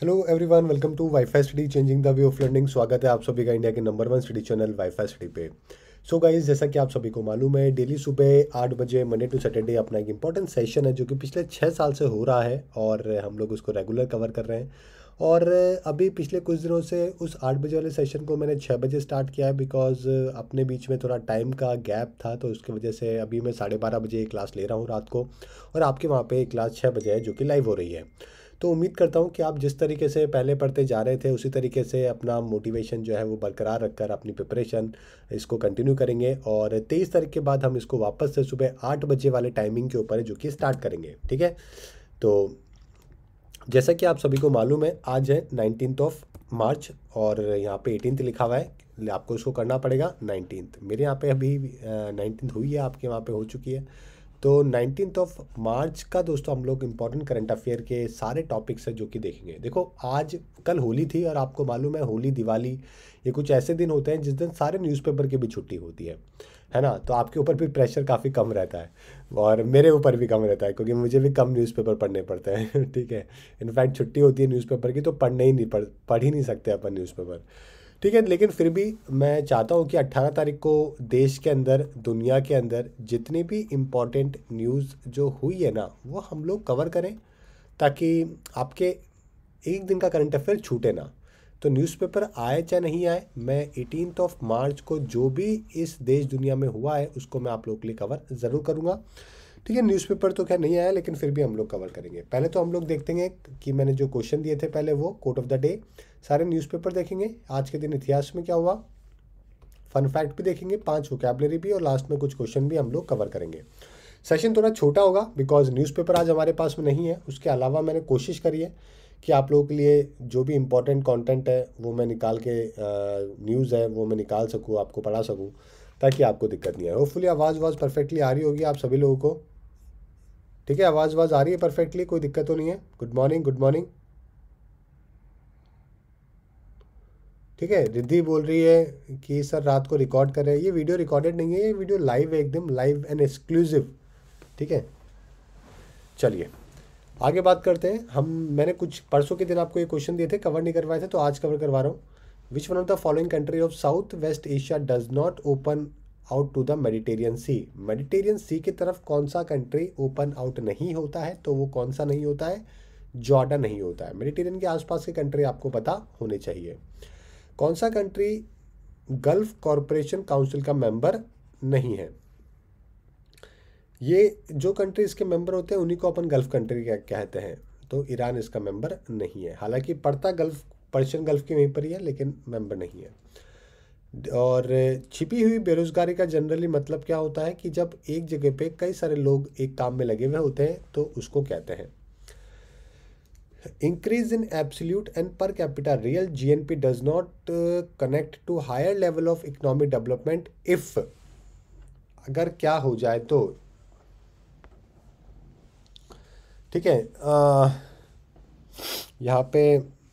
hello everyone welcome to WiFi study changing the way of learning स्वागत है आप सभी का इंडिया के number one study channel WiFi study पे सो so गाइस जैसा कि आप सभी को मालूम है डेली सुबह आठ बजे मंडे टू सैटरडे अपना एक इंपॉर्टेंट सेशन है जो कि पिछले छः साल से हो रहा है और हम लोग उसको रेगुलर कवर कर रहे हैं और अभी पिछले कुछ दिनों से उस आठ बजे वाले सेशन को मैंने छः बजे स्टार्ट किया है बिकॉज अपने बीच में थोड़ा टाइम का गैप था तो उसकी वजह से अभी मैं साढ़े बारह बजे क्लास ले रहा हूँ रात को और आपके वहाँ पे क्लास छः बजे है जो कि लाइव हो रही है तो उम्मीद करता हूँ कि आप जिस तरीके से पहले पढ़ते जा रहे थे उसी तरीके से अपना मोटिवेशन जो है वो बरकरार रखकर अपनी प्रिपरेशन इसको कंटिन्यू करेंगे और तेईस तारीख के बाद हम इसको वापस से सुबह आठ बजे वाले टाइमिंग के ऊपर जो कि स्टार्ट करेंगे ठीक है तो जैसा कि आप सभी को मालूम है आज है नाइनटीन ऑफ मार्च और यहाँ पे एटीनथ लिखा हुआ है आपको इसको करना पड़ेगा नाइनटीन मेरे यहाँ पे अभी नाइनटीन हुई है आपके वहाँ पे हो चुकी है तो नाइनटीन ऑफ मार्च का दोस्तों हम लोग इम्पोर्टेंट करंट अफेयर के सारे टॉपिक्स हैं जो कि देखेंगे देखो आज कल होली थी और आपको मालूम है होली दिवाली ये कुछ ऐसे दिन होते हैं जिस दिन सारे न्यूज़पेपर की भी छुट्टी होती है है ना तो आपके ऊपर भी प्रेशर काफ़ी कम रहता है और मेरे ऊपर भी कम रहता है क्योंकि मुझे भी कम न्यूज़पेपर पढ़ने पड़ते हैं ठीक है इनफैक्ट छुट्टी होती है न्यूज़पेपर की तो पढ़ने ही नहीं पढ़ पढ़ ही नहीं सकते अपन न्यूज़पेपर ठीक है लेकिन फिर भी मैं चाहता हूँ कि 18 तारीख को देश के अंदर दुनिया के अंदर जितनी भी इम्पोर्टेंट न्यूज़ जो हुई है ना वो हम लोग कवर करें ताकि आपके एक दिन का करंट अफेयर छूटे ना तो न्यूज़पेपर आए चाहे नहीं आए मैं एटीन ऑफ मार्च को जो भी इस देश दुनिया में हुआ है उसको मैं आप लोग के लिए कवर ज़रूर करूँगा ठीक है न्यूज़पेपर तो क्या नहीं आया लेकिन फिर भी हम लोग कवर करेंगे पहले तो हम लोग देखते हैं कि मैंने जो क्वेश्चन दिए थे पहले वो कोर्ट ऑफ द डे सारे न्यूज़पेपर देखेंगे आज के दिन इतिहास में क्या हुआ फन फैक्ट भी देखेंगे पांच वोकेबलरी भी और लास्ट में कुछ क्वेश्चन भी हम लोग कवर करेंगे सेशन थोड़ा छोटा होगा बिकॉज न्यूज़पेपर आज हमारे पास में नहीं है उसके अलावा मैंने कोशिश करी है कि आप लोगों के लिए जो भी इम्पोर्टेंट कॉन्टेंट है वो मैं निकाल के न्यूज़ है वो मैं निकाल सकूँ आपको पढ़ा सकूँ ताकि आपको दिक्कत नहीं आए होपफुली आवाज़ वाज परफेक्टली आ रही होगी आप सभी लोगों को ठीक है आवाज़ वाज आ रही है परफेक्टली कोई दिक्कत तो नहीं है गुड मॉर्निंग गुड मॉर्निंग ठीक है रिद्धि बोल रही है कि सर रात को रिकॉर्ड कर रहे हैं ये वीडियो रिकॉर्डेड नहीं है ये वीडियो लाइव है एकदम लाइव एंड एक्सक्लूसिव ठीक है चलिए आगे बात करते हैं हम मैंने कुछ परसों के दिन आपको ये क्वेश्चन दिए थे कवर नहीं करवाए थे तो आज कवर करवा रहा हूँ which one of the following country of south west Asia does not open out to the Mediterranean sea Mediterranean sea की तरफ कौन सा कंट्री ओपन आउट नहीं होता है तो वो कौन सा नहीं होता है जॉर्डन नहीं होता है मेडिटेरियन के आसपास के कंट्री आपको पता होने चाहिए कौन सा कंट्री गल्फ कॉरपोरेशन काउंसिल का मेंबर नहीं है ये जो कंट्री इसके मेंबर होते हैं उन्हीं को अपन गल्फ कंट्री कहते हैं तो ईरान इसका मेंबर नहीं है हालांकि पड़ता गल्फ पर्शियन गल्फ के वहीं पर ही है लेकिन मेंबर नहीं है और छिपी हुई बेरोजगारी का जनरली मतलब क्या होता है कि जब एक जगह पे कई सारे लोग एक काम में लगे हुए होते हैं तो उसको कहते हैं increase in absolute and per capita real gnp does not uh, connect to higher level of economic development if अगर क्या हो जाए तो ठीक है यहाँ पे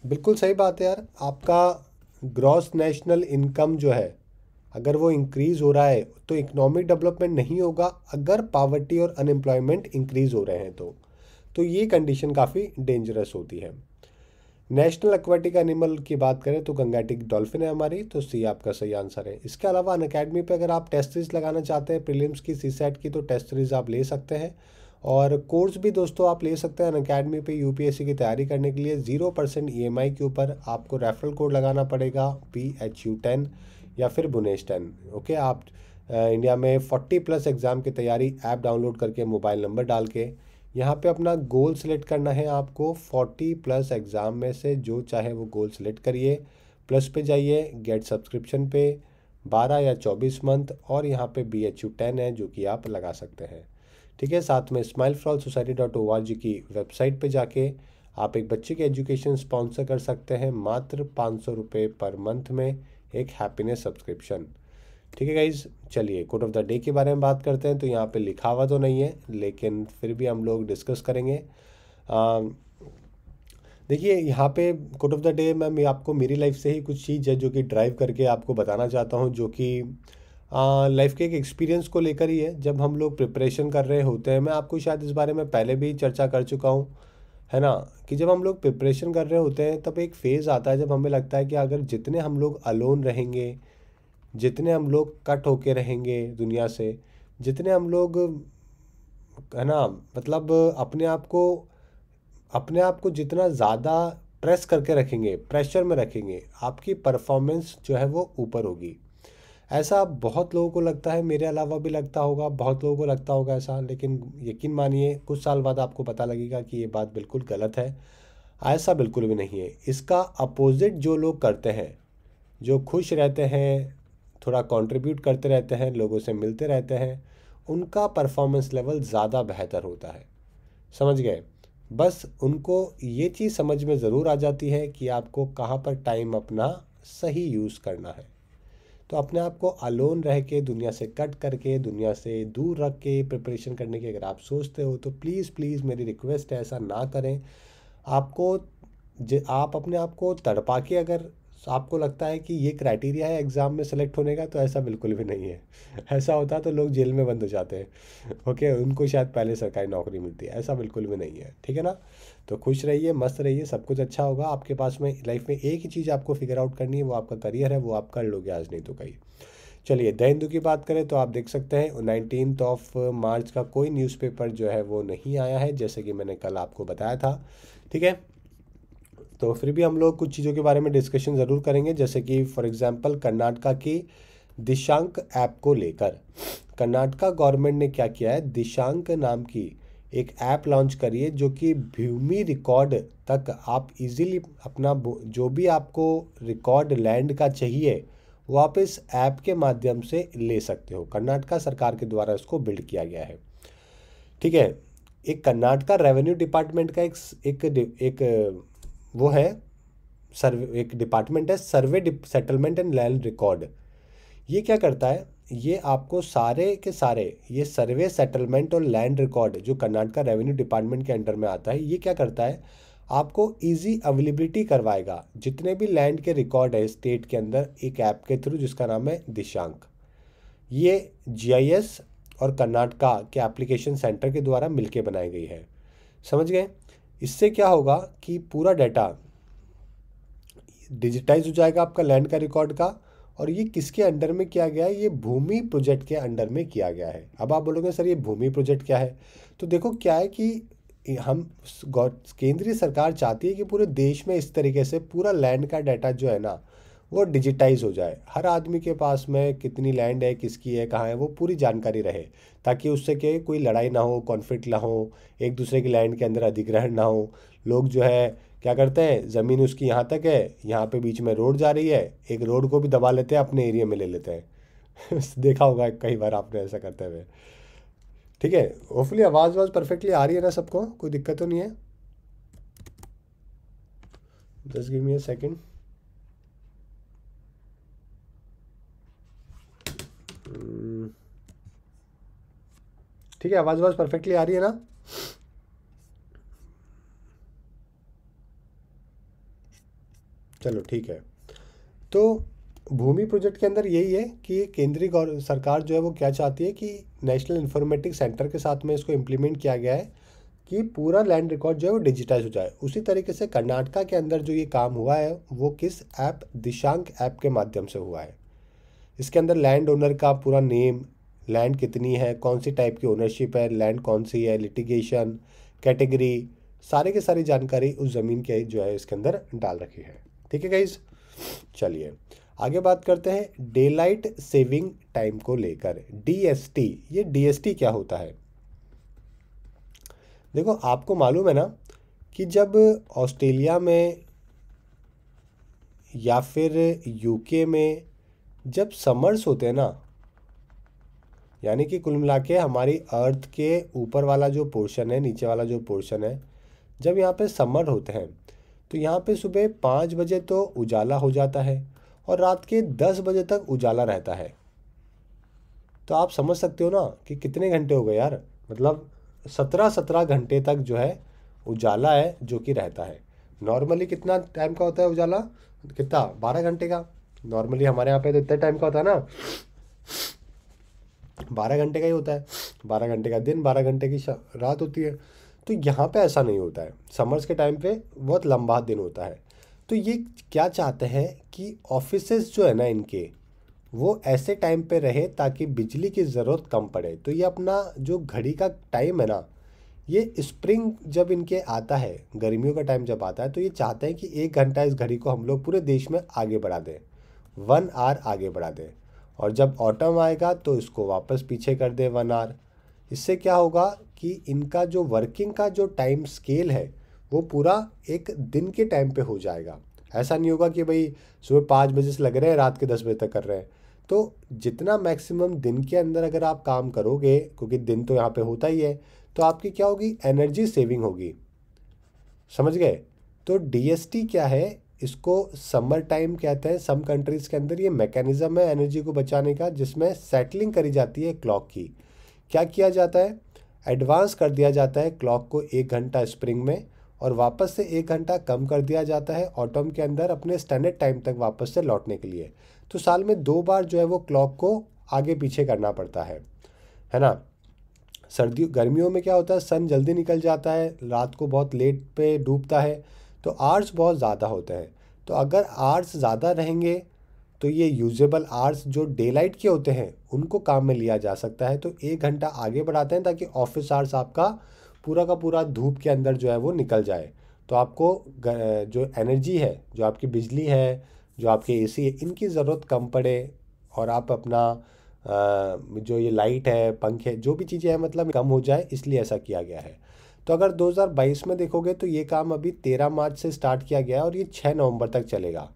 बिल्कुल सही बात है यार आपका ग्रॉस नेशनल इनकम जो है अगर वो इंक्रीज़ हो रहा है तो इकोनॉमिक डेवलपमेंट नहीं होगा अगर पावर्टी और अनएम्प्लॉयमेंट इंक्रीज़ हो रहे हैं तो तो ये कंडीशन काफ़ी डेंजरस होती है नेशनल एक्वाटिक एनिमल की बात करें तो गंगाटिक डॉल्फिन है हमारी तो सी आपका सही आंसर है इसके अलावा अन अकेडमी पर अगर आप टेस्ट सीरीज लगाना चाहते हैं प्रीलिम्स की सी सेट की तो टेस्ट सीरीज आप ले सकते हैं और कोर्स भी दोस्तों आप ले सकते हैं अन अकेडमी पर यू की तैयारी करने के लिए ज़ीरो परसेंट ई के ऊपर आपको रेफरल कोड लगाना पड़ेगा पी एच यू टेन या फिर बुनेश टेन ओके आप इंडिया में फोर्टी प्लस एग्ज़ाम की तैयारी ऐप डाउनलोड करके मोबाइल नंबर डाल के यहाँ पे अपना गोल सेलेक्ट करना है आपको फोर्टी प्लस एग्ज़ाम में से जो चाहे वो गोल सेलेक्ट करिए प्लस पे जाइए गेट सब्सक्रिप्शन पे बारह या चौबीस मंथ और यहाँ पे बी एच यू टेन है जो कि आप लगा सकते हैं ठीक है साथ में स्माइल फ्रॉल society dot O R G की वेबसाइट पे जाके आप एक बच्चे की एजुकेशन स्पॉन्सर कर सकते हैं मात्र पाँच सौ रुपये पर मंथ में एक हैप्पीनेस सब्सक्रिप्शन ठीक है गाइज चलिए कोट ऑफ द डे के बारे में बात करते हैं तो यहाँ पे लिखा हुआ तो नहीं है लेकिन फिर भी हम लोग डिस्कस करेंगे देखिए यहाँ पे कोट ऑफ द डे मैं आपको मेरी लाइफ से ही कुछ चीज़ है जो कि ड्राइव करके आपको बताना चाहता हूँ जो कि लाइफ के एक एक्सपीरियंस को लेकर ही है जब हम लोग प्रिपरेशन कर रहे होते हैं मैं आपको शायद इस बारे में पहले भी चर्चा कर चुका हूँ है ना कि जब हम लोग प्रिपरेशन कर रहे होते हैं तब एक फ़ेज़ आता है जब हमें लगता है कि अगर जितने हम लोग अलोन रहेंगे जितने हम लोग कट होके रहेंगे दुनिया से जितने हम लोग है ना मतलब अपने आप को अपने आप को जितना ज़्यादा प्रेस करके रखेंगे प्रेशर में रखेंगे आपकी परफॉर्मेंस जो है वो ऊपर होगी ऐसा बहुत लोगों को लगता है मेरे अलावा भी लगता होगा बहुत लोगों को लगता होगा ऐसा लेकिन यकीन मानिए कुछ साल बाद आपको पता लगेगा कि ये बात बिल्कुल गलत है ऐसा बिल्कुल भी नहीं है इसका अपोज़िट जो लोग करते हैं जो खुश रहते हैं थोड़ा कंट्रीब्यूट करते रहते हैं लोगों से मिलते रहते हैं उनका परफॉर्मेंस लेवल ज़्यादा बेहतर होता है समझ गए बस उनको ये चीज़ समझ में ज़रूर आ जाती है कि आपको कहाँ पर टाइम अपना सही यूज़ करना है तो अपने आप को अलोन रह के दुनिया से कट करके दुनिया से दूर रख के प्रिपरेशन करने की अगर आप सोचते हो तो प्लीज़ प्लीज़ मेरी रिक्वेस्ट है ऐसा ना करें आपको आप अपने आप को तड़पा के अगर तो आपको लगता है कि ये क्राइटेरिया है एग्ज़ाम में सेलेक्ट होने का तो ऐसा बिल्कुल भी नहीं है ऐसा होता तो लोग जेल में बंद हो जाते हैं ओके उनको शायद पहले सरकारी नौकरी मिलती है ऐसा बिल्कुल भी नहीं है ठीक है ना तो खुश रहिए मस्त रहिए सब कुछ अच्छा होगा आपके पास में लाइफ में एक ही चीज़ आपको फिगर आउट करनी है वो आपका करियर है वो आप कर लोगे आज नहीं तो कहीं चलिए द हिंदू की बात करें तो आप देख सकते हैं नाइनटीन ऑफ मार्च का कोई न्यूज़पेपर जो है वो नहीं आया है जैसे कि मैंने कल आपको बताया था ठीक है तो फिर भी हम लोग कुछ चीज़ों के बारे में डिस्कशन ज़रूर करेंगे जैसे कि फॉर एग्ज़ाम्पल कर्नाटका की दिशांक ऐप को लेकर कर्नाटका गवर्नमेंट ने क्या किया है दिशांक नाम की एक ऐप लॉन्च करिए जो कि भूमि रिकॉर्ड तक आप इजीली अपना जो भी आपको रिकॉर्ड लैंड का चाहिए वो आप इस ऐप के माध्यम से ले सकते हो कर्नाटका सरकार के द्वारा इसको बिल्ड किया गया है ठीक है एक कर्नाटका रेवेन्यू डिपार्टमेंट का एक एक, एक वो है सर्वे एक डिपार्टमेंट है survey settlement and land record ये क्या करता है ये आपको सारे के सारे ये सर्वे सेटलमेंट और लैंड रिकॉर्ड जो कर्नाटका रेवेन्यू डिपार्टमेंट के अंडर में आता है ये क्या करता है आपको इजी अवेलेबिलिटी करवाएगा जितने भी लैंड के रिकॉर्ड है स्टेट के अंदर एक ऐप के थ्रू जिसका नाम है दिशांक ये जीआईएस और कर्नाटका के एप्लीकेशन सेंटर के द्वारा मिलके बनाई गई है समझ गए इससे क्या होगा कि पूरा डाटा डिजिटाइज हो जाएगा आपका लैंड का रिकॉर्ड का और ये किसके अंडर में किया गया है ये भूमि प्रोजेक्ट के अंडर में किया गया है अब आप बोलोगे सर ये भूमि प्रोजेक्ट क्या है तो देखो क्या है कि हम केंद्रीय सरकार चाहती है कि पूरे देश में इस तरीके से पूरा लैंड का डाटा जो है ना वो डिजिटाइज हो जाए हर आदमी के पास में कितनी लैंड है किसकी है कहाँ है वो पूरी जानकारी रहे ताकि उससे के कोई लड़ाई ना हो कॉन्फ्लिक्ट ना हो एक दूसरे की लैंड के अंदर अधिग्रहण ना हो लोग जो है क्या करते हैं ज़मीन उसकी यहाँ तक है यहाँ पे बीच में रोड जा रही है एक रोड को भी दबा लेते हैं अपने एरिया में ले लेते हैं देखा होगा कई बार आपने ऐसा करते हुए ठीक है होपफुली आवाज़ आवाज़ परफेक्टली आ रही है ना सबको कोई दिक्कत तो नहीं है just give me a second ठीक है आवाज़ आवाज़ परफेक्टली आ रही है ना चलो ठीक है तो भूमि प्रोजेक्ट के अंदर यही है कि केंद्रीय सरकार जो है वो क्या चाहती है कि नेशनल इन्फॉर्मेटिक सेंटर के साथ में इसको इम्प्लीमेंट किया गया है कि पूरा लैंड रिकॉर्ड जो है वो डिजिटाइज हो जाए उसी तरीके से कर्नाटका के अंदर जो ये काम हुआ है वो किस ऐप दिशांक ऐप के माध्यम से हुआ है इसके अंदर लैंड ओनर का पूरा नेम लैंड कितनी है कौन सी टाइप की ओनरशिप है लैंड कौन सी है लिटिगेशन कैटेगरी सारे के सारी जानकारी उस ज़मीन के जो है इसके अंदर डाल रखी है ठीक है गाइज चलिए आगे बात करते हैं डे लाइट सेविंग टाइम को लेकर डीएसटी ये डीएसटी क्या होता है देखो आपको मालूम है ना कि जब ऑस्ट्रेलिया में या फिर यूके में जब समर्स होते हैं ना यानी कि कुल मिला के हमारी अर्थ के ऊपर वाला जो पोर्शन है नीचे वाला जो पोर्शन है जब यहाँ पे समर होते हैं तो यहाँ पे सुबह पाँच बजे तो उजाला हो जाता है और रात के दस बजे तक उजाला रहता है तो आप समझ सकते हो ना कि कितने घंटे हो गए यार मतलब सत्रह सत्रह घंटे तक जो है उजाला है जो कि रहता है नॉर्मली कितना टाइम का होता है उजाला कितना बारह घंटे का नॉर्मली हमारे यहाँ पे तो इतने टाइम का होता है ना बारह घंटे का ही होता है बारह घंटे का दिन बारह घंटे की रात होती है तो यहाँ पे ऐसा नहीं होता है समर्स के टाइम पे बहुत लंबा दिन होता है तो ये क्या चाहते हैं कि ऑफिस जो है ना इनके वो ऐसे टाइम पे रहे ताकि बिजली की ज़रूरत कम पड़े तो ये अपना जो घड़ी का टाइम है ना ये स्प्रिंग जब इनके आता है गर्मियों का टाइम जब आता है तो ये चाहते हैं कि एक घंटा इस घड़ी को हम लोग पूरे देश में आगे बढ़ा दें वन आर आगे बढ़ा दें और जब ऑटम आएगा तो इसको वापस पीछे कर दे वन आर इससे क्या होगा कि इनका जो वर्किंग का जो टाइम स्केल है वो पूरा एक दिन के टाइम पे हो जाएगा ऐसा नहीं होगा कि भाई सुबह पाँच बजे से लग रहे हैं रात के दस बजे तक कर रहे हैं तो जितना मैक्सिमम दिन के अंदर अगर आप काम करोगे क्योंकि दिन तो यहाँ पे होता ही है तो आपकी क्या होगी एनर्जी सेविंग होगी समझ गए तो डीएसटी क्या है इसको समर टाइम कहते हैं सम कंट्रीज़ के अंदर ये मैकेनिज़्म है एनर्जी को बचाने का जिसमें सेटलिंग करी जाती है क्लॉक की क्या किया जाता है एडवांस कर दिया जाता है क्लॉक को एक घंटा स्प्रिंग में और वापस से एक घंटा कम कर दिया जाता है ऑटम के अंदर अपने स्टैंडर्ड टाइम तक वापस से लौटने के लिए तो साल में दो बार जो है वो क्लॉक को आगे पीछे करना पड़ता है है ना सर्दियों गर्मियों में क्या होता है सन जल्दी निकल जाता है रात को बहुत लेट पे डूबता है तो आर्स बहुत ज़्यादा होता है तो अगर आर्स ज़्यादा रहेंगे तो ये यूजेबल आर्स जो डे लाइट के होते हैं उनको काम में लिया जा सकता है तो एक घंटा आगे बढ़ाते हैं ताकि ऑफिस आर्स आपका पूरा का पूरा धूप के अंदर जो है वो निकल जाए तो आपको जो एनर्जी है जो आपकी बिजली है जो आपके ए है इनकी ज़रूरत कम पड़े और आप अपना जो ये लाइट है पंखे जो भी चीज़ें हैं मतलब कम हो जाए इसलिए ऐसा किया गया है तो अगर 2022 में देखोगे तो ये काम अभी 13 मार्च से स्टार्ट किया गया है और ये 6 नवंबर तक चलेगा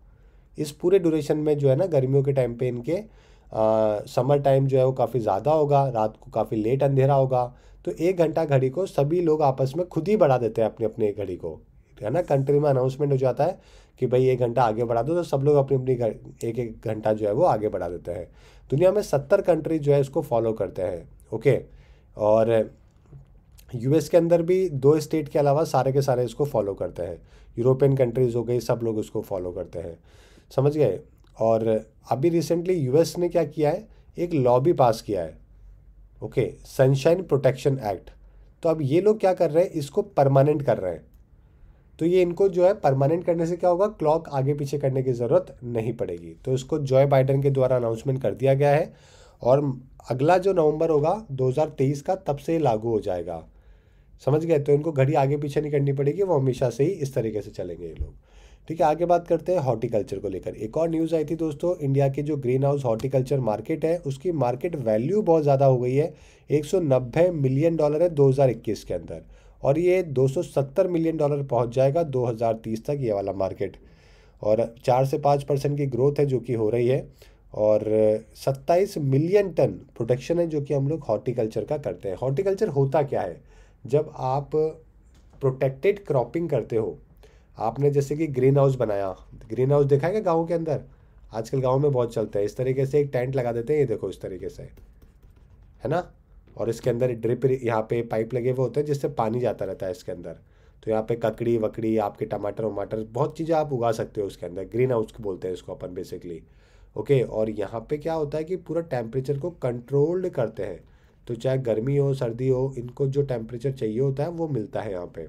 इस पूरे ड्यूरेशन में जो है ना गर्मियों के टाइम पे इनके आ, समर टाइम जो है वो काफ़ी ज़्यादा होगा रात को काफ़ी लेट अंधेरा होगा तो एक घंटा घड़ी को सभी लोग आपस में खुद ही बढ़ा देते हैं अपने अपने घड़ी को है ना कंट्री में अनाउंसमेंट हो जाता है कि भाई एक घंटा आगे बढ़ा दो तो सब लोग अपनी अपनी एक एक घंटा जो है वो आगे बढ़ा देते हैं दुनिया में सत्तर कंट्री जो है इसको फॉलो करते हैं ओके और यूएस के अंदर भी दो स्टेट के अलावा सारे के सारे इसको फॉलो करते हैं यूरोपियन कंट्रीज़ हो गई सब लोग इसको फॉलो करते हैं समझ गए और अभी रिसेंटली यूएस ने क्या किया है एक लॉ भी पास किया है ओके सनशाइन प्रोटेक्शन एक्ट तो अब ये लोग क्या कर रहे हैं इसको परमानेंट कर रहे हैं तो ये इनको जो है परमानेंट करने से क्या होगा क्लॉक आगे पीछे करने की ज़रूरत नहीं पड़ेगी तो इसको जॉय बाइडन के द्वारा अनाउंसमेंट कर दिया गया है और अगला जो नवंबर होगा 2023 का तब से लागू हो जाएगा समझ गए तो इनको घड़ी आगे पीछे नहीं करनी पड़ेगी वो हमेशा से ही इस तरीके से चलेंगे ये लोग ठीक है आगे बात करते हैं हॉर्टिकल्चर को लेकर एक और न्यूज़ आई थी दोस्तों इंडिया के जो ग्रीन हाउस हॉर्टिकल्चर मार्केट है उसकी मार्केट वैल्यू बहुत ज़्यादा हो गई है एक मिलियन डॉलर है दो के अंदर और ये 270 मिलियन डॉलर पहुंच जाएगा 2030 तक ये वाला मार्केट और चार से पाँच परसेंट की ग्रोथ है जो कि हो रही है और 27 मिलियन टन प्रोडक्शन है जो कि हम लोग हॉर्टिकल्चर का करते हैं हॉर्टिकल्चर होता क्या है जब आप प्रोटेक्टेड क्रॉपिंग करते हो आपने जैसे कि ग्रीन हाउस बनाया ग्रीन हाउस देखा है क्या गाँव के अंदर आजकल गाँव में बहुत चलता है इस तरीके से एक टेंट लगा देते हैं ये देखो इस तरीके से है ना और इसके अंदर ड्रिप यहाँ पे पाइप लगे हुए होते हैं जिससे पानी जाता रहता है इसके अंदर तो यहाँ पे ककड़ी वकड़ी आपके टमाटर वमाटर बहुत चीज़ें आप उगा सकते हो उसके अंदर ग्रीन हाउस बोलते हैं इसको अपन बेसिकली ओके और यहाँ पे क्या होता है कि पूरा टेम्परेचर को कंट्रोल्ड करते हैं तो चाहे गर्मी हो सर्दी हो इनको जो टेम्परेचर चाहिए होता है वो मिलता है यहाँ पे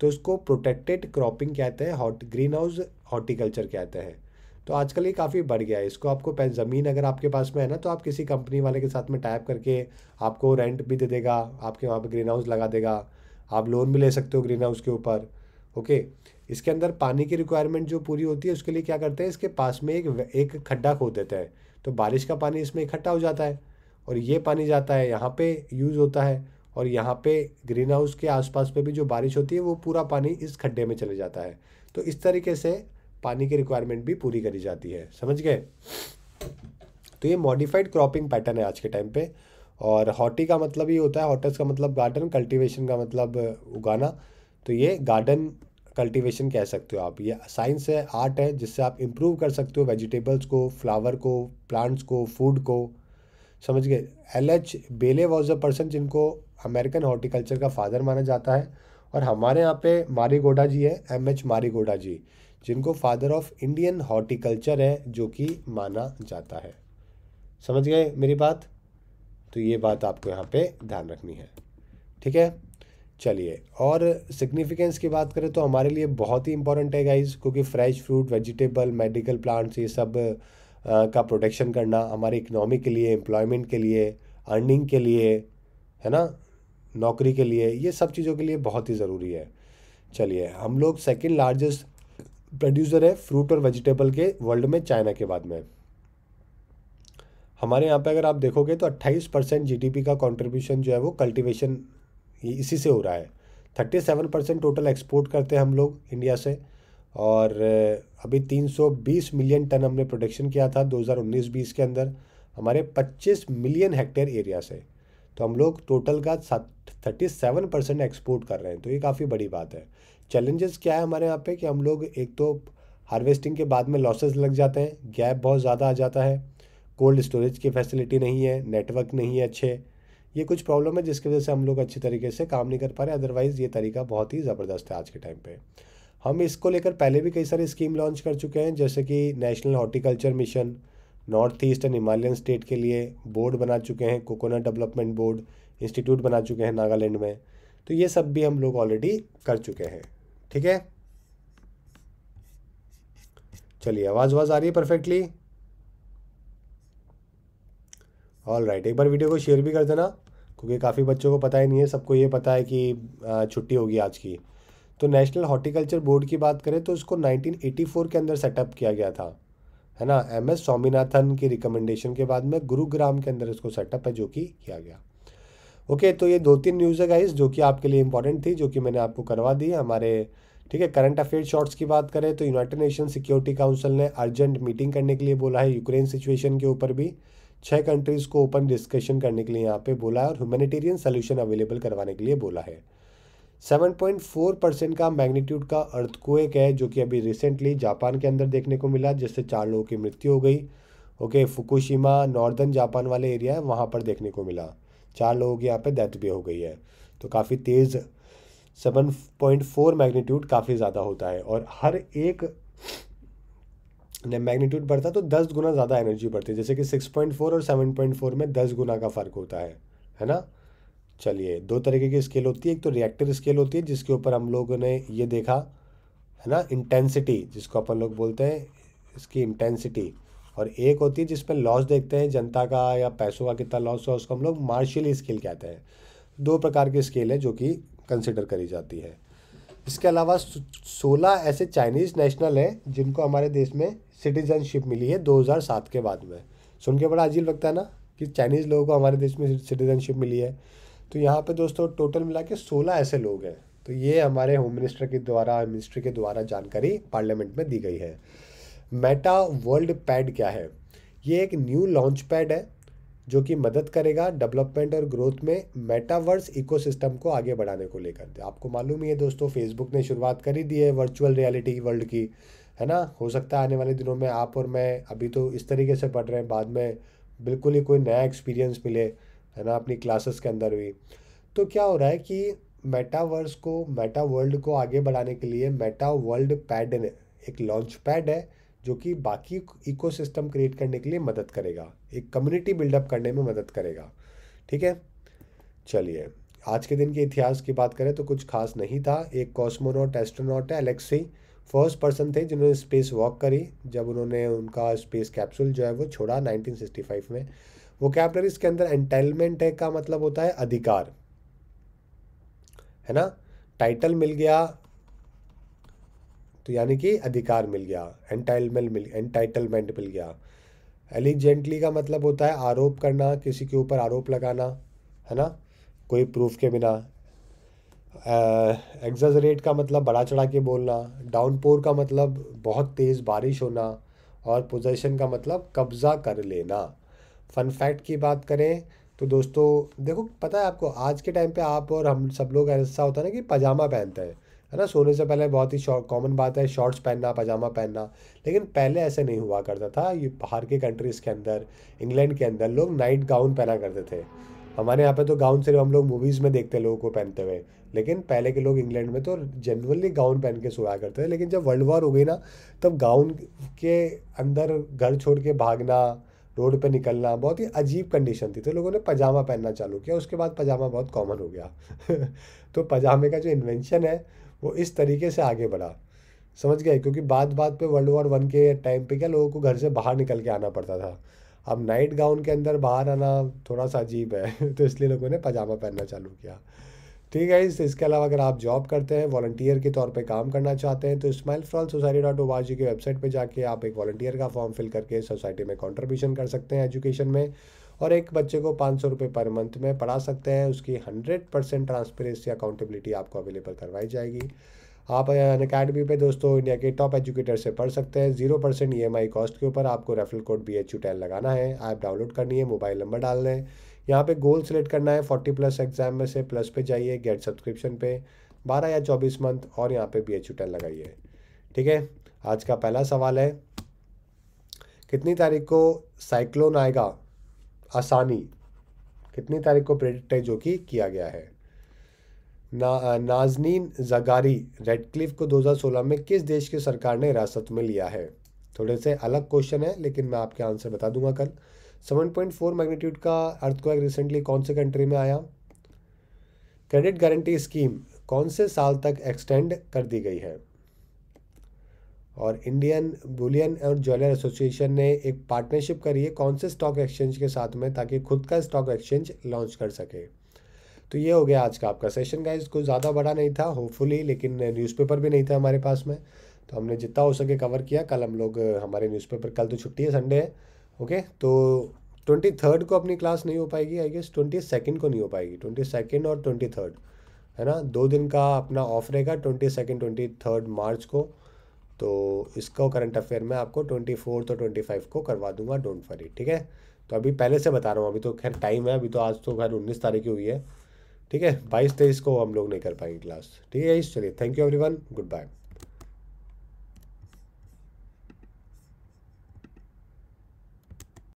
तो उसको प्रोटेक्टेड क्रॉपिंग कहते हैं हॉट ग्रीन हाउस हॉर्टिकल्चर कहते हैं तो आजकल ये काफ़ी बढ़ गया है इसको आपको ज़मीन अगर आपके पास में है ना तो आप किसी कंपनी वाले के साथ में टाइप करके आपको रेंट भी दे देगा आपके वहाँ पर ग्रीन हाउस लगा देगा आप लोन भी ले सकते हो ग्रीन हाउस के ऊपर ओके इसके अंदर पानी की रिक्वायरमेंट जो पूरी होती है उसके लिए क्या करते हैं इसके पास में एक एक खड्डा खोद देते हैं तो बारिश का पानी इसमें इकट्ठा हो जाता है और ये पानी जाता है यहाँ पे यूज़ होता है और यहाँ पे ग्रीन हाउस के आसपास पे भी जो बारिश होती है वो पूरा पानी इस खड्डे में चले जाता है तो इस तरीके से पानी की रिक्वायरमेंट भी पूरी करी जाती है समझ गए तो ये मॉडिफाइड क्रॉपिंग पैटर्न है आज के टाइम पे और हॉटी का मतलब ये होता है हॉटर्स का मतलब गार्डन कल्टीवेशन का मतलब उगाना तो ये गार्डन कल्टीवेशन कह सकते हो आप ये साइंस है आर्ट है जिससे आप इम्प्रूव कर सकते हो वेजिटेबल्स को फ्लावर को प्लांट्स को फूड को समझ गए L H Bailey was a person जिनको अमेरिकन हॉर्टिकल्चर का फादर माना जाता है और हमारे यहाँ पे मारी गोडा जी है एम एच मारी गोडा जी जिनको फादर ऑफ इंडियन हॉर्टिकल्चर है जो कि माना जाता है समझ गए मेरी बात तो ये बात आपको यहाँ पे ध्यान रखनी है ठीक है चलिए और सिग्निफिकेंस की बात करें तो हमारे लिए बहुत ही इंपॉर्टेंट है गाइज क्योंकि fresh fruit vegetable medical plants ये सब का प्रोटेक्शन करना हमारी इकनॉमी के लिए एम्प्लॉयमेंट के लिए अर्निंग के लिए है ना नौकरी के लिए ये सब चीज़ों के लिए बहुत ही ज़रूरी है चलिए हम लोग सेकेंड लार्जेस्ट प्रोड्यूसर है फ्रूट और वेजिटेबल के वर्ल्ड में चाइना के बाद में हमारे यहाँ पे अगर आप देखोगे तो 28 परसेंट जी का कंट्रीब्यूशन जो है वो कल्टीवेशन इसी से हो रहा है 37 परसेंट टोटल एक्सपोर्ट करते हैं हम लोग इंडिया से और अभी 320 मिलियन टन हमने प्रोडक्शन किया था 2019-20 के अंदर हमारे 25 मिलियन हेक्टेयर एरिया से तो हम लोग टोटल का थर्टी सेवन परसेंट एक्सपोर्ट कर रहे हैं तो ये काफ़ी बड़ी बात है चैलेंजेस क्या है हमारे यहाँ पे कि हम लोग एक तो हार्वेस्टिंग के बाद में लॉसेस लग जाते हैं गैप बहुत ज़्यादा आ जाता है कोल्ड स्टोरेज की फैसिलिटी नहीं है नेटवर्क नहीं है अच्छे ये कुछ प्रॉब्लम है जिसकी वजह से हम लोग अच्छी तरीके से काम नहीं कर पा रहे अदरवाइज़ ये तरीका बहुत ही ज़बरदस्त है आज के टाइम पर हम इसको लेकर पहले भी कई सारे स्कीम लॉन्च कर चुके हैं जैसे कि national horticulture mission north east and Himalayan state के लिए बोर्ड बना चुके हैं कोकोनट डेवलपमेंट बोर्ड इंस्टीट्यूट बना चुके हैं नागालैंड में तो ये सब भी हम लोग ऑलरेडी कर चुके हैं ठीक है चलिए आवाज़ आवाज़ आ रही है परफेक्टली ऑल राइट एक बार वीडियो को शेयर भी कर देना क्योंकि काफ़ी बच्चों को पता ही नहीं है सबको ये पता है कि छुट्टी होगी आज की तो नेशनल हॉर्टिकल्चर बोर्ड की बात करें तो इसको 1984 के अंदर सेटअप किया गया था है ना एम एस स्वामीनाथन की रिकमेंडेशन के बाद में गुरुग्राम के अंदर इसको सेटअप है जो कि किया गया ओके तो ये दो तीन न्यूज़ है गाइज जो कि आपके लिए इंपॉर्टेंट थी जो कि मैंने आपको करवा दी हमारे ठीक है करंट अफेयर शॉर्ट्स की बात करें तो यूनाइटेड नेशन सिक्योरिटी काउंसिल ने अर्जेंट मीटिंग करने के लिए बोला है यूक्रेन सिचुएशन के ऊपर भी छः कंट्रीज़ को ओपन डिस्कशन करने के लिए यहाँ पे बोला है और ह्यूमैनिटेरियन सोल्यूशन अवेलेबल करवाने के लिए बोला है 7.4 परसेंट का मैग्नीट्यूड का अर्थक्वेक है जो कि अभी रिसेंटली जापान के अंदर देखने को मिला जिससे चार लोगों की मृत्यु हो गई ओके फुकुशिमा नॉर्दर्न जापान वाले एरिया है वहाँ पर देखने को मिला चार लोगों की यहाँ पे डेथ भी हो गई है तो काफ़ी तेज़ 7.4 मैग्नीट्यूड काफ़ी ज़्यादा होता है और हर एक ने मैग्नीट्यूड बढ़ता तो दस गुना ज़्यादा एनर्जी बढ़ती है जैसे कि 6.4 और 7.4 में दस गुना का फ़र्क होता है है ना चलिए दो तरीके की स्केल होती है एक तो रिएक्टर स्केल होती है जिसके ऊपर हम लोगों ने ये देखा है ना इंटेंसिटी जिसको अपन लोग बोलते हैं इसकी इंटेंसिटी और एक होती है जिसमें लॉस देखते हैं जनता का या पैसों का कितना लॉस हुआ उसको हम लोग मार्शल स्केल कहते हैं दो प्रकार की स्केल है जो कि कंसिडर करी जाती है इसके अलावा सोलह ऐसे चाइनीज़ नेशनल हैं जिनको हमारे देश में सिटीजनशिप मिली है 2007 के बाद में सुन के बड़ा अजीब लगता है ना कि चाइनीज़ लोगों को हमारे देश में सिटीजनशिप मिली है तो यहाँ पे दोस्तों टोटल मिला के सोलह ऐसे लोग हैं तो ये हमारे होम मिनिस्टर के द्वारा मिनिस्ट्री के द्वारा जानकारी पार्लियामेंट में दी गई है मेटा वर्ल्ड पैड क्या है ये एक न्यू लॉन्च पैड है जो कि मदद करेगा डेवलपमेंट और ग्रोथ में मेटावर्स इकोसिस्टम को आगे बढ़ाने को लेकर आपको मालूम ही है दोस्तों फेसबुक ने शुरुआत कर ही दी है वर्चुअल रियलिटी वर्ल्ड की है ना हो सकता है आने वाले दिनों में आप और मैं अभी तो इस तरीके से पढ़ रहे हैं बाद में बिल्कुल ही कोई नया एक्सपीरियंस मिले है ना अपनी क्लासेस के अंदर भी तो क्या हो रहा है कि मेटावर्स को मेटा वर्ल्ड को आगे बढ़ाने के लिए मेटा वर्ल्ड पैड एक लॉन्च पैड है जो कि बाकी इकोसिस्टम क्रिएट करने के लिए मदद करेगा एक कम्युनिटी बिल्डअप करने में मदद करेगा ठीक है चलिए आज के दिन के इतिहास की बात करें तो कुछ खास नहीं था एक कॉस्मोनॉट एस्ट्रोनॉट है एलेक्सी फर्स्ट पर्सन थे जिन्होंने स्पेस वॉक करी जब उन्होंने उनका स्पेस कैप्सूल जो है वो छोड़ा 1965 में वोकेबलरीज के अंदर एंटाइलमेंट है का मतलब होता है अधिकार है ना टाइटल मिल गया तो यानी कि अधिकार मिल गया एंटाइलमेंट मिल एंटाइटलमेंट मिल गया एलिजेंटली का मतलब होता है आरोप करना किसी के ऊपर आरोप लगाना है ना कोई प्रूफ के बिना एग्जरेट का मतलब बढ़ा चढ़ा के बोलना डाउनपोर का मतलब बहुत तेज़ बारिश होना और पोजेशन का मतलब कब्ज़ा कर लेना फ़न फैक्ट की बात करें तो दोस्तों देखो पता है आपको आज के टाइम पे आप और हम सब लोग ऐसा होता है ना कि पजामा पहनते हैं है ना सोने से पहले बहुत ही कॉमन बात है शॉर्ट्स पहनना पजामा पहनना लेकिन पहले ऐसे नहीं हुआ करता था ये बाहर के कंट्रीज़ के अंदर इंग्लैंड के अंदर लोग नाइट गाउन पहना करते थे हमारे यहाँ पे तो गाउन सिर्फ हम लोग मूवीज़ में देखते हैं लोगों को पहनते हुए लेकिन पहले के लोग इंग्लैंड में तो जनरली गाउन पहन के सोया करते थे लेकिन जब वर्ल्ड वॉर हो गई ना तब गाउन के अंदर घर छोड़ के भागना रोड पे निकलना बहुत ही अजीब कंडीशन थी तो लोगों ने पजामा पहनना चालू किया उसके बाद पजामा बहुत कॉमन हो गया तो पजामे का जो इन्वेंशन है वो इस तरीके से आगे बढ़ा समझ गए क्योंकि बात बात पे वर्ल्ड वॉर वन के टाइम पे क्या लोगों को घर से बाहर निकल के आना पड़ता था अब नाइट गाउन के अंदर बाहर आना थोड़ा सा अजीब है तो इसलिए लोगों ने पजामा पहनना चालू किया ठीक है इसके अलावा अगर आप जॉब करते हैं वॉल्टियर के तौर पे काम करना चाहते हैं तो स्माइल फ्रॉल society dot O R G की वेबसाइट पे जाके आप एक वॉल्टियर का फॉर्म फिल करके सोसाइटी में कंट्रीब्यूशन कर सकते हैं एजुकेशन में और एक बच्चे को पाँच सौ रुपये पर मंथ में पढ़ा सकते हैं उसकी हंड्रेड परसेंट ट्रांसपेरेंसी अकाउंटेबिलिटी आपको अवेलेबल करवाई जाएगी आप अन अकेडमी पर दोस्तों इंडिया के टॉप एजुकेटर से पढ़ सकते हैं zero percent E M I cost के ऊपर आपको referral code B H U ten लगाना है ऐप डाउनलोड करनी है मोबाइल नंबर डालना है यहाँ पे गोल सेलेक्ट करना है फोर्टी प्लस एग्जाम में से प्लस पे जाइए गेट सब्सक्रिप्शन पे बारह या चौबीस मंथ और यहाँ पे बी एच लगाइए ठीक है आज का पहला सवाल है कितनी तारीख को साइक्लोन आएगा आसानी कितनी तारीख को प्रेडिक्ट है जो कि किया गया है ना नाजनीन जगारी रेडक्लिफ को 2016 में किस देश की सरकार ने हिरासत में लिया है थोड़े से अलग क्वेश्चन है लेकिन मैं आपके आंसर बता दूंगा कल सेवन पॉइंट फोर मैग्नीट्यूड का अर्थ अर्थक्वेक रिसेंटली कौन से कंट्री में आया क्रेडिट गारंटी स्कीम कौन से साल तक एक्सटेंड कर दी गई है और इंडियन बुलियन और ज्वेलर एसोसिएशन ने एक पार्टनरशिप करी है कौन से स्टॉक एक्सचेंज के साथ में ताकि खुद का स्टॉक एक्सचेंज लॉन्च कर सके तो ये हो गया आज का आपका सेशन गाइज कुछ ज़्यादा बड़ा नहीं था होपफुली लेकिन न्यूज़पेपर भी नहीं था हमारे पास में तो हमने जितना हो सके कवर किया कल हम लोग हमारे न्यूज़पेपर कल तो छुट्टी है संडे है ओके तो ट्वेंटी थर्ड को अपनी क्लास नहीं हो पाएगी आई गेस ट्वेंटी सेकेंड को नहीं हो पाएगी ट्वेंटी सेकेंड और ट्वेंटी थर्ड है ना दो दिन का अपना ऑफ रहेगा twenty second twenty third March को तो इसका करंट अफेयर मैं आपको ट्वेंटी फोर्थ और ट्वेंटी फाइव को करवा दूंगा डोंट फरी ठीक है तो अभी पहले से बता रहा हूँ अभी तो खैर टाइम है अभी तो आज तो खैर उन्नीस तारीख की हुई है ठीक है बाईस तेईस को हम लोग नहीं कर पाएंगे क्लास ठीक है चलिए thank you one good bye